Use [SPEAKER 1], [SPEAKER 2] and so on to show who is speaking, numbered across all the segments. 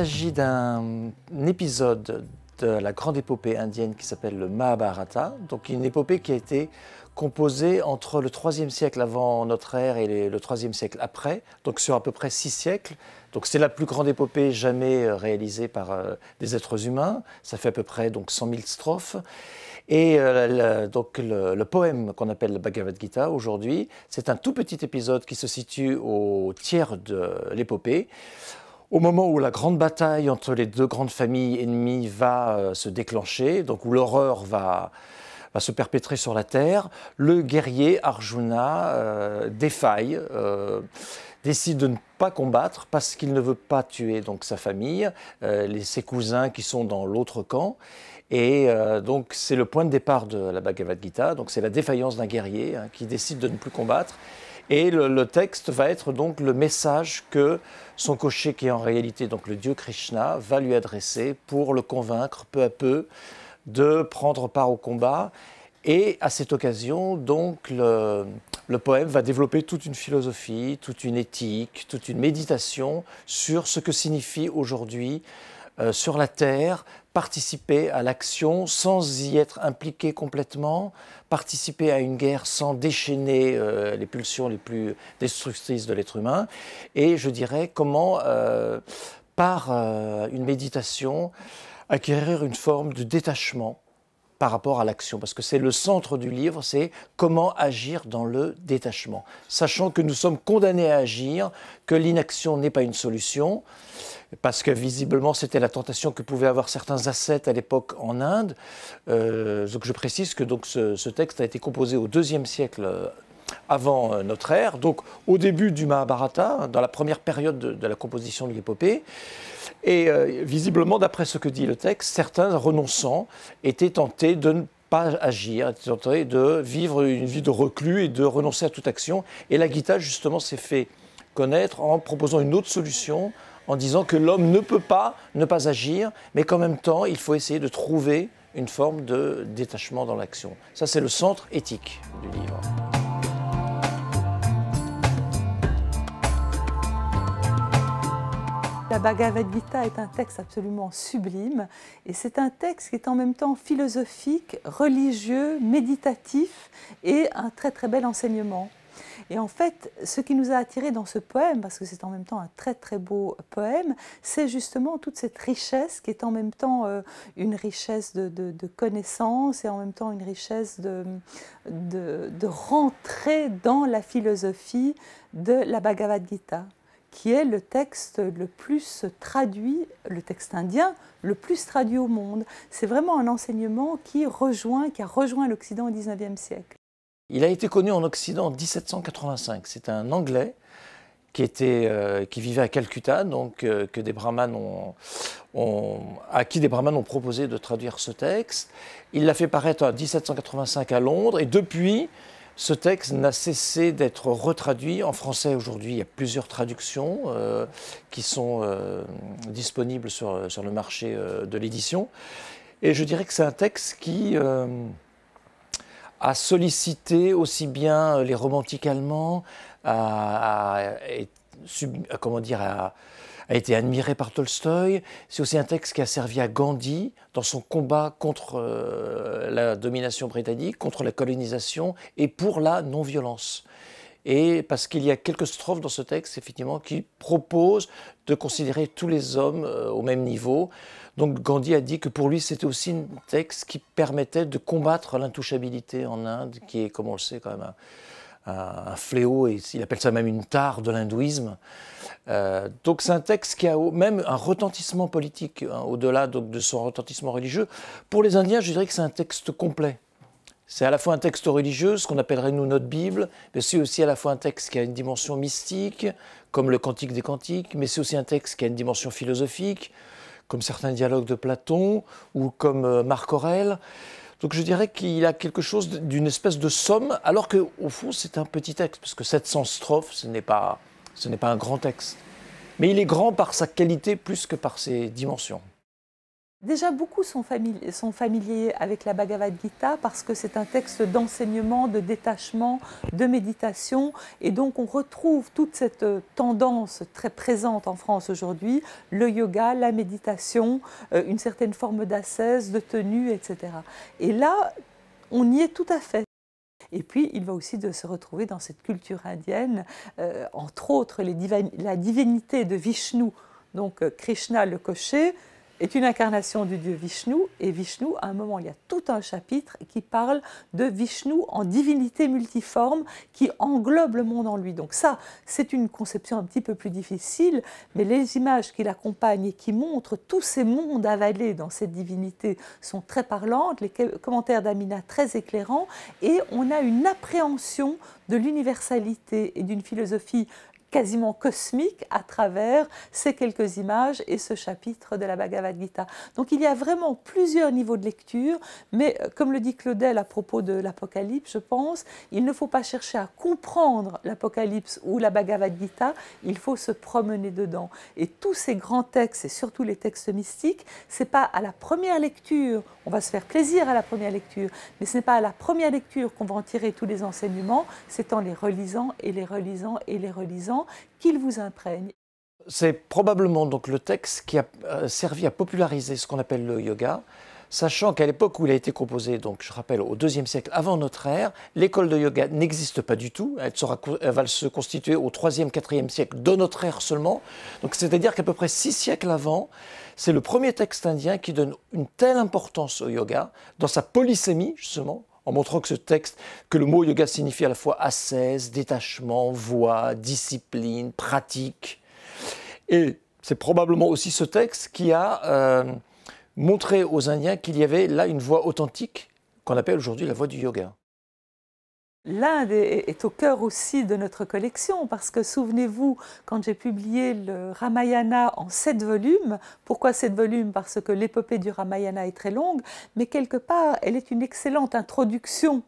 [SPEAKER 1] Il s'agit d'un épisode de la grande épopée indienne qui s'appelle le Mahabharata, donc une épopée qui a été composée entre le 3 siècle avant notre ère et le 3 siècle après, donc sur à peu près six siècles. Donc c'est la plus grande épopée jamais euh, réalisée par euh, des êtres humains, ça fait à peu près donc 100 000 strophes. Et euh, donc le poème qu'on appelle le Bhagavad Gita aujourd'hui, c'est un tout petit épisode qui se situe au tiers de l'épopée. Au moment où la grande bataille entre les deux grandes familles ennemies va euh, se déclencher, donc où l'horreur va, se perpétrer sur la terre, le guerrier Arjuna euh, défaille, euh, décide de ne pas combattre parce qu'il ne veut pas tuer donc sa famille, ses cousins qui sont dans l'autre camp. Et donc c'est le point de départ de la Bhagavad Gita, donc c'est la défaillance d'un guerrier hein, qui décide de ne plus combattre et le, texte va être donc le message que son cocher, qui est en réalité donc le dieu Krishna, va lui adresser pour le convaincre peu à peu de prendre part au combat. Et à cette occasion, donc, le, poème va développer toute une philosophie, toute une éthique, toute une méditation sur ce que signifie aujourd'hui euh, sur la terre participer à l'action sans y être impliqué complètement, participer à une guerre sans déchaîner euh, les pulsions les plus destructrices de l'être humain, et je dirais comment, euh, par euh, une méditation, acquérir une forme de détachement par rapport à l'action, parce que c'est le centre du livre, c'est comment agir dans le détachement, sachant que nous sommes condamnés à agir, que l'inaction n'est pas une solution, parce que visiblement c'était la tentation que pouvaient avoir certains ascètes à l'époque en Inde. Euh, donc je précise que donc ce, ce, texte a été composé au deuxième siècle avant euh, notre ère, donc au début du Mahabharata, dans la première période de, la composition de l'épopée. Et euh, visiblement, d'après ce que dit le texte, certains renonçants étaient tentés de ne pas agir, étaient tentés de vivre une vie de reclus et de renoncer à toute action. Et la Gita, justement, s'est fait connaître en proposant une autre solution, en disant que l'homme ne peut pas ne pas agir, mais qu'en même temps, il faut essayer de trouver une forme de détachement dans l'action. Ça, c'est le centre éthique du livre.
[SPEAKER 2] La Bhagavad Gita est un texte absolument sublime et c'est un texte qui est en même temps philosophique, religieux, méditatif et un très très bel enseignement. Et en fait, ce qui nous a attiré dans ce poème, parce que c'est en même temps un très très beau poème, c'est justement toute cette richesse qui est en même temps euh, une richesse de, de, connaissances et en même temps une richesse de, de, de dans la philosophie de la Bhagavad Gita qui est le texte le plus traduit, le texte indien le plus traduit au monde. C'est vraiment un enseignement qui rejoint, qui a rejoint l'Occident au XIXe siècle.
[SPEAKER 1] Il a été connu en Occident en 1785. C'est un Anglais qui, était, euh, qui vivait à Calcutta, donc euh, à qui des brahmanes ont proposé de traduire ce texte. Il l'a fait paraître en 1785 à Londres et depuis, ce texte n'a cessé d'être retraduit en français aujourd'hui. Il y a plusieurs traductions euh, qui sont euh, disponibles sur, sur, le marché euh, de l'édition. Et je dirais que c'est un texte qui a sollicité aussi bien les romantiques allemands, à, à, comment dire, à a été admiré par Tolstoï. C'est aussi un texte qui a servi à Gandhi dans son combat contre euh, la domination britannique, contre la colonisation et pour la non-violence. Et parce qu'il y a quelques strophes dans ce texte, effectivement, qui proposent de considérer tous les hommes euh, au même niveau. Donc Gandhi a dit que pour lui, c'était aussi un texte qui permettait de combattre l'intouchabilité en Inde, qui est, comme on le sait, quand même un, fléau, et il appelle ça même une tare de l'hindouisme. Euh, donc c'est un texte qui a même un retentissement politique, hein, au-delà de, son retentissement religieux. Pour les Indiens, je dirais que c'est un texte complet. C'est à la fois un texte religieux, ce qu'on appellerait nous notre Bible, mais c'est aussi à la fois un texte qui a une dimension mystique, comme le Cantique des Cantiques, mais c'est aussi un texte qui a une dimension philosophique, comme certains dialogues de Platon ou comme euh, Marc Aurèle. Donc je dirais qu'il a quelque chose d'une espèce de somme, alors qu'au fond c'est un petit texte, parce que 700 strophes, ce n'est pas, pas un grand texte. Mais il est grand par sa qualité plus que par ses dimensions.
[SPEAKER 2] Déjà, beaucoup sont, familiers avec la Bhagavad Gita parce que c'est un texte d'enseignement, de détachement, de méditation. Et donc, on retrouve toute cette euh, tendance très présente en France aujourd'hui, le yoga, la méditation, euh, une certaine forme d'ascèse, de tenue, etc. Et là, on y est tout à fait. Et puis, il va aussi se retrouver dans cette culture indienne, euh, entre autres la divinité de Vishnu, donc Krishna le cocher, est une incarnation du dieu Vishnu. Et Vishnu, à un moment, il y a tout un chapitre qui parle de Vishnu en divinité multiforme qui englobe le monde en lui. Donc ça, c'est une conception un petit peu plus difficile, mais les images qui l'accompagnent et qui montrent tous ces mondes avalés dans cette divinité sont très parlantes, les commentaires d'Amina très éclairants, et on a une appréhension de l'universalité et d'une philosophie quasiment cosmique à travers ces quelques images et ce chapitre de la Bhagavad Gita. Donc il y a vraiment plusieurs niveaux de lecture, mais euh, comme le dit Claudel à propos de l'Apocalypse, je pense, il ne faut pas chercher à comprendre l'Apocalypse ou la Bhagavad Gita, il faut se promener dedans. Et tous ces grands textes, et surtout les textes mystiques, c'est pas à la première lecture, on va se faire plaisir à la première lecture, mais ce n'est pas à la première lecture qu'on va en tirer tous les enseignements, c'est en les relisant et les relisant et les relisant qu'il vous imprègne.
[SPEAKER 1] C'est probablement donc le texte qui a euh, servi à populariser ce qu'on appelle le yoga, sachant qu'à l'époque où il a été composé, donc je rappelle au IIe siècle avant notre ère, l'école de yoga n'existe pas du tout. Elle, va se constituer au IIIe, IVe siècle de notre ère seulement. Donc c'est-à-dire qu'à peu près six siècles avant, c'est le premier texte indien qui donne une telle importance au yoga dans sa polysémie justement en montrant que ce texte, que le mot yoga signifie à la fois ascèse, détachement, voix, discipline, pratique. Et c'est probablement aussi ce texte qui a euh, montré aux Indiens qu'il y avait là une voie authentique qu'on appelle aujourd'hui la voie du yoga.
[SPEAKER 2] L'Inde est, au cœur aussi de notre collection parce que souvenez-vous, quand j'ai publié le Ramayana en sept volumes, pourquoi sept volumes Parce que l'épopée du Ramayana est très longue, mais quelque part, elle est une excellente introduction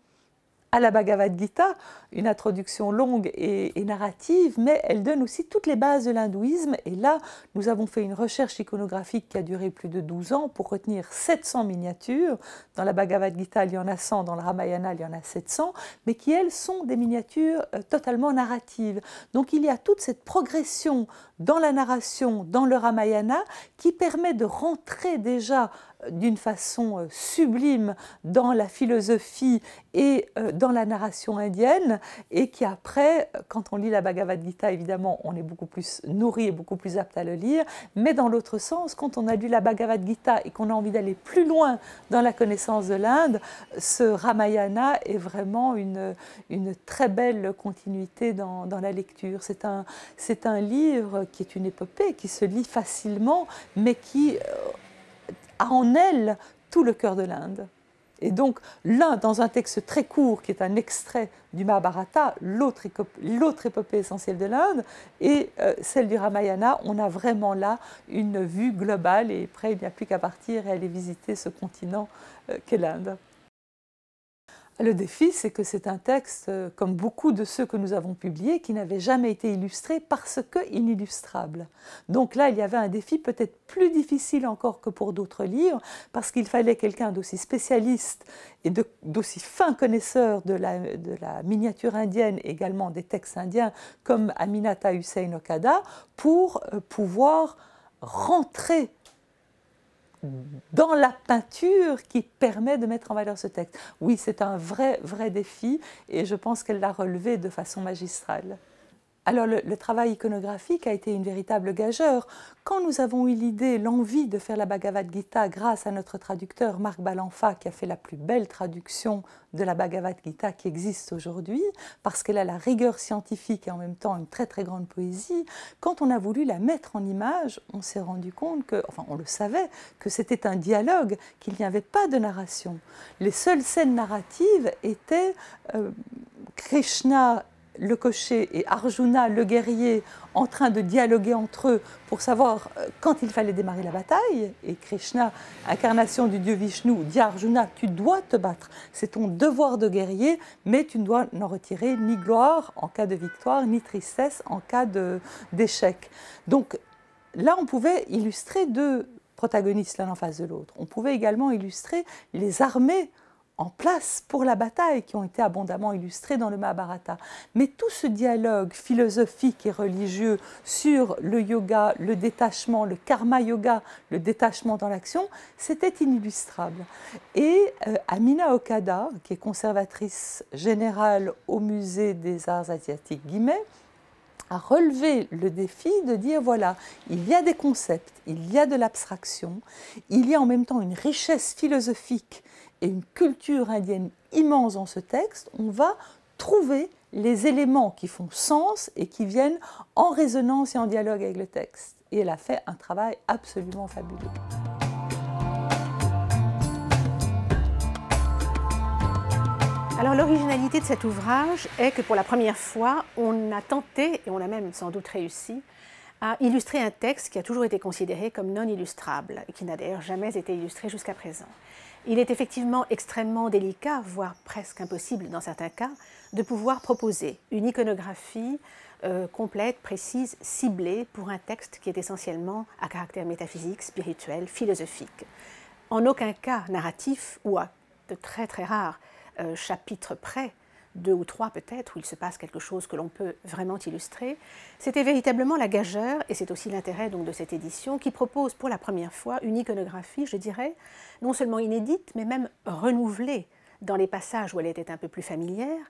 [SPEAKER 2] à la Bhagavad Gita, une introduction longue et, narrative, mais elle donne aussi toutes les bases de l'hindouisme. Et là, nous avons fait une recherche iconographique qui a duré plus de 12 ans pour retenir 700 miniatures. Dans la Bhagavad Gita, il y en a 100, dans le Ramayana, il y en a 700, mais qui, elles, sont des miniatures euh, totalement narratives. Donc il y a toute cette progression dans la narration, dans le Ramayana, qui permet de rentrer déjà d'une façon euh, sublime dans la philosophie et euh, dans la narration indienne, et qui après, quand on lit la Bhagavad Gita, évidemment, on est beaucoup plus nourri et beaucoup plus apte à le lire, mais dans l'autre sens, quand on a lu la Bhagavad Gita et qu'on a envie d'aller plus loin dans la connaissance de l'Inde, ce Ramayana est vraiment une, une très belle continuité dans, dans la lecture. C'est un, un livre qui est une épopée, qui se lit facilement, mais qui euh, a en elle tout le cœur de l'Inde. Et donc, l'un dans un texte très court qui est un extrait du Mahabharata, l'autre épopée essentielle de l'Inde, et euh, celle du Ramayana, on a vraiment là une vue globale et après, il n'y a plus qu'à partir et aller visiter ce continent euh, qu'est l'Inde. Le défi, c'est que c'est un texte, euh, comme beaucoup de ceux que nous avons publiés, qui n'avait jamais été illustré parce que inillustrable. Donc là, il y avait un défi peut-être plus difficile encore que pour d'autres livres, parce qu'il fallait quelqu'un d'aussi spécialiste et d'aussi fin connaisseur de la, de la miniature indienne, également des textes indiens, comme Aminata Hussein Okada, pour euh, pouvoir rentrer dans la peinture qui permet de mettre en valeur ce texte. Oui, c'est un vrai, vrai défi et je pense qu'elle l'a relevé de façon magistrale. Alors le, travail iconographique a été une véritable gageure. Quand nous avons eu l'idée, l'envie de faire la Bhagavad Gita grâce à notre traducteur Marc Balanfa qui a fait la plus belle traduction de la Bhagavad Gita qui existe aujourd'hui, parce qu'elle a la rigueur scientifique et en même temps une très très grande poésie, quand on a voulu la mettre en image, on s'est rendu compte que, enfin on le savait, que c'était un dialogue, qu'il n'y avait pas de narration. Les seules scènes narratives étaient... Euh, Krishna le cocher et Arjuna, le guerrier, en train de dialoguer entre eux pour savoir euh, quand il fallait démarrer la bataille. Et Krishna, incarnation du dieu Vishnu, dit à Arjuna, tu dois te battre, c'est ton devoir de guerrier, mais tu ne dois n'en retirer ni gloire en cas de victoire, ni tristesse en cas d'échec. Donc là, on pouvait illustrer deux protagonistes l'un en face de l'autre. On pouvait également illustrer les armées en place pour la bataille qui ont été abondamment illustrés dans le Mahabharata. Mais tout ce dialogue philosophique et religieux sur le yoga, le détachement, le karma yoga, le détachement dans l'action, c'était inillustrable. Et euh, Amina Okada, qui est conservatrice générale au musée des arts asiatiques guillemets, a relevé le défi de dire voilà, il y a des concepts, il y a de l'abstraction, il y a en même temps une richesse philosophique et une culture indienne immense dans ce texte, on va trouver les éléments qui font sens et qui viennent en résonance et en dialogue avec le texte. Et elle a fait un travail absolument fabuleux.
[SPEAKER 3] Alors l'originalité de cet ouvrage est que pour la première fois, on a tenté, et on a même sans doute réussi, à illustrer un texte qui a toujours été considéré comme non illustrable, et qui n'a d'ailleurs jamais été illustré jusqu'à présent. Il est effectivement extrêmement délicat, voire presque impossible dans certains cas, de pouvoir proposer une iconographie euh, complète, précise, ciblée pour un texte qui est essentiellement à caractère métaphysique, spirituel, philosophique. En aucun cas narratif ou à de très très rares euh, chapitres près, deux ou trois peut-être, où il se passe quelque chose que l'on peut vraiment illustrer. C'était véritablement la gageure, et c'est aussi l'intérêt donc de cette édition, qui propose pour la première fois une iconographie, je dirais, non seulement inédite, mais même renouvelée dans les passages où elle était un peu plus familière.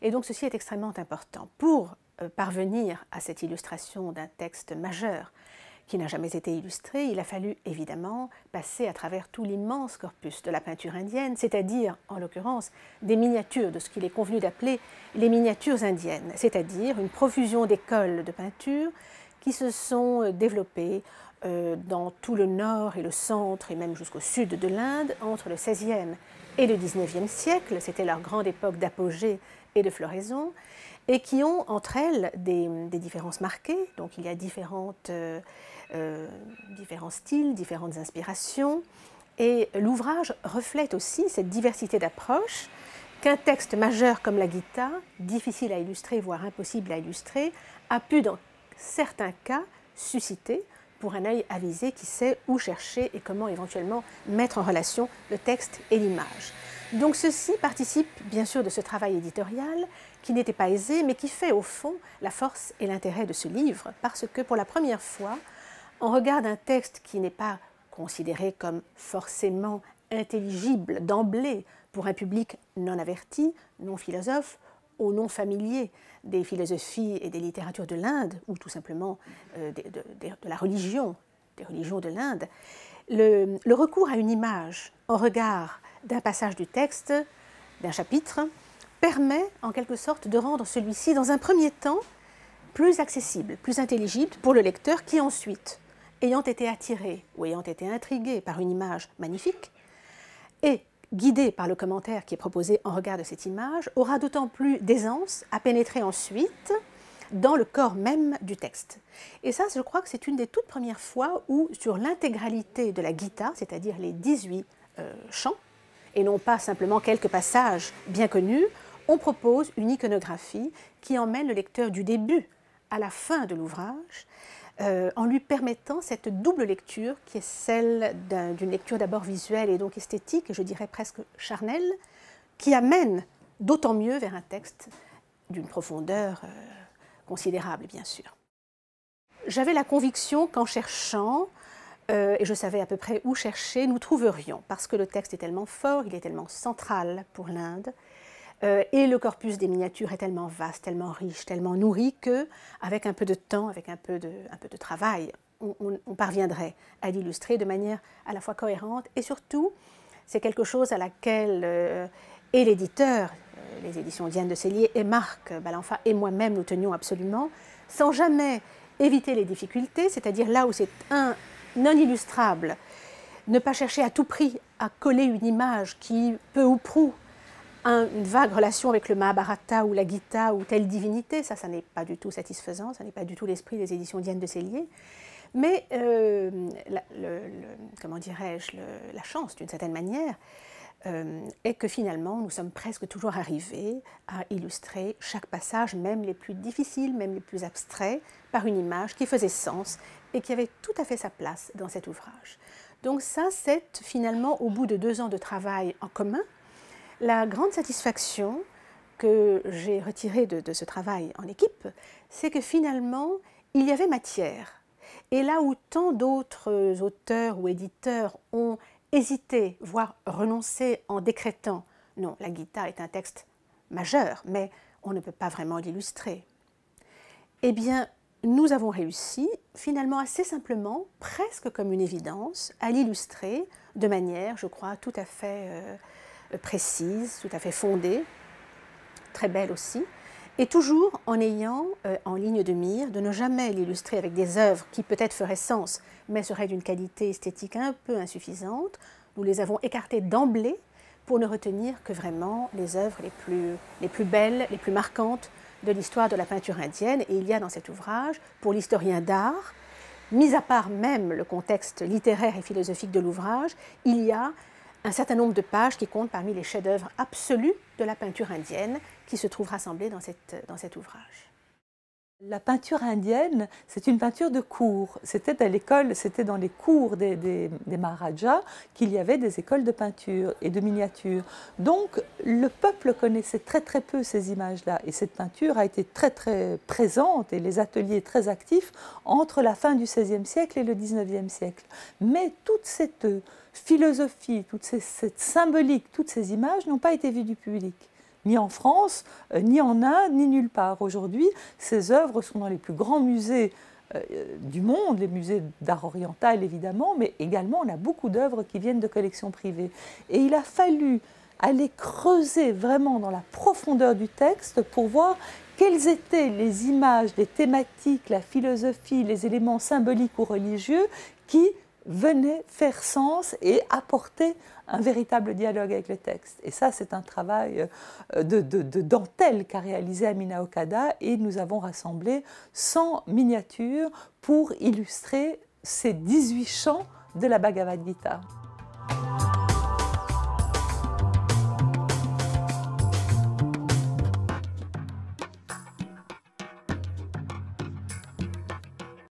[SPEAKER 3] Et donc ceci est extrêmement important. Pour euh, parvenir à cette illustration d'un texte majeur qui n'a jamais été illustré, il a fallu évidemment passer à travers tout l'immense corpus de la peinture indienne, c'est-à-dire, en l'occurrence, des miniatures de ce qu'il est convenu d'appeler les miniatures indiennes, c'est-à-dire une profusion d'écoles de peinture qui se sont euh, développées euh, dans tout le nord et le centre et même jusqu'au sud de l'Inde entre le XVIe et le XIXe siècle, c'était leur grande époque d'apogée et de floraison, et qui ont entre elles des, différences marquées. Donc il y a euh, euh, différents styles, différentes inspirations. Et l'ouvrage reflète aussi cette diversité d'approches qu'un texte majeur comme la guitare, difficile à illustrer, voire impossible à illustrer, a pu dans certains cas susciter pour un œil avisé qui sait où chercher et comment éventuellement mettre en relation le texte et l'image. Donc ceci participe bien sûr de ce travail éditorial qui n'était pas aisé mais qui fait au fond la force et l'intérêt de ce livre parce que pour la première fois, on regarde un texte qui n'est pas considéré comme forcément intelligible d'emblée pour un public non averti, non philosophe au nom familier des philosophies et des littératures de l'Inde, ou tout simplement euh, de, la religion, des religions de l'Inde, le, recours à une image en regard d'un passage du texte, d'un chapitre, permet en quelque sorte de rendre celui-ci, dans un premier temps, plus accessible, plus intelligible pour le lecteur qui ensuite, ayant été attiré ou ayant été intrigué par une image magnifique, et guidé par le commentaire qui est proposé en regard de cette image, aura d'autant plus d'aisance à pénétrer ensuite dans le corps même du texte. Et ça, je crois que c'est une des toutes premières fois où, sur l'intégralité de la guitare, c'est-à-dire les 18 euh, chants, et non pas simplement quelques passages bien connus, on propose une iconographie qui emmène le lecteur du début à la fin de l'ouvrage euh, en lui permettant cette double lecture qui est celle d'une lecture d'abord visuelle et donc esthétique, je dirais presque charnelle, qui amène d'autant mieux vers un texte d'une profondeur euh, considérable, bien sûr. J'avais la conviction qu'en cherchant, euh, et je savais à peu près où chercher, nous trouverions, parce que le texte est tellement fort, il est tellement central pour l'Inde, euh, et le corpus des miniatures est tellement vaste, tellement riche, tellement nourri que, avec un peu de temps, avec un peu de, travail, on, parviendrait à l'illustrer de manière à la fois cohérente et surtout, c'est quelque chose à laquelle euh, et l'éditeur, euh, les éditions Diane de Cellier et Marc Balanfa et moi-même nous tenions absolument, sans jamais éviter les difficultés, c'est-à-dire là où c'est un non illustrable, ne pas chercher à tout prix à coller une image qui, peut ou prou, une vague relation avec le Mahabharata ou la Gita ou telle divinité, ça, ça n'est pas du tout satisfaisant, ça n'est pas du tout l'esprit des éditions Diane de Célier. Mais, euh, comment dirais-je, la chance, d'une certaine manière, euh, est que finalement, nous sommes presque toujours arrivés à illustrer chaque passage, même les plus difficiles, même les plus abstraits, par une image qui faisait sens et qui avait tout à fait sa place dans cet ouvrage. Donc ça, c'est finalement, au bout de deux ans de travail en commun, la grande satisfaction que j'ai retirée de, ce travail en équipe, c'est que finalement, il y avait matière. Et là où tant d'autres auteurs ou éditeurs ont hésité, voire renoncé en décrétant, non, la guitare est un texte majeur, mais on ne peut pas vraiment l'illustrer. Eh bien, nous avons réussi, finalement assez simplement, presque comme une évidence, à l'illustrer de manière, je crois, tout à fait euh, précise, tout à fait fondée, très belle aussi, et toujours en ayant euh, en ligne de mire de ne jamais l'illustrer avec des œuvres qui peut-être feraient sens, mais seraient d'une qualité esthétique un peu insuffisante. Nous les avons écartées d'emblée pour ne retenir que vraiment les œuvres les plus, les plus belles, les plus marquantes de l'histoire de la peinture indienne. Et il y a dans cet ouvrage, pour l'historien d'art, mis à part même le contexte littéraire et philosophique de l'ouvrage, il y a un certain nombre de pages qui comptent parmi les chefs-d'œuvre absolus de la peinture indienne qui se trouvent rassemblés dans, cet ouvrage.
[SPEAKER 2] La peinture indienne, c'est une peinture de cours. C'était à l'école, c'était dans les cours des, Maharajas qu'il y avait des écoles de peinture et de miniature. Donc le peuple connaissait très très peu ces images-là et cette peinture a été très très présente et les ateliers très actifs entre la fin du XVIe siècle et le XIXe siècle. Mais toutes cette philosophie, toute cette symbolique, toutes ces images n'ont pas été vues du public ni en France, euh, ni en Inde, ni nulle part. Aujourd'hui, ces œuvres sont dans les plus grands musées euh, du monde, les musées d'art oriental évidemment, mais également on a beaucoup d'œuvres qui viennent de collections privées. Et il a fallu aller creuser vraiment dans la profondeur du texte pour voir quelles étaient les images, les thématiques, la philosophie, les éléments symboliques ou religieux qui venait faire sens et apporter un véritable dialogue avec le texte. Et ça, c'est un travail euh, de, de dentelle qu'a réalisé Amina Okada et nous avons rassemblé 100 miniatures pour illustrer ces 18 chants de la Bhagavad Gita.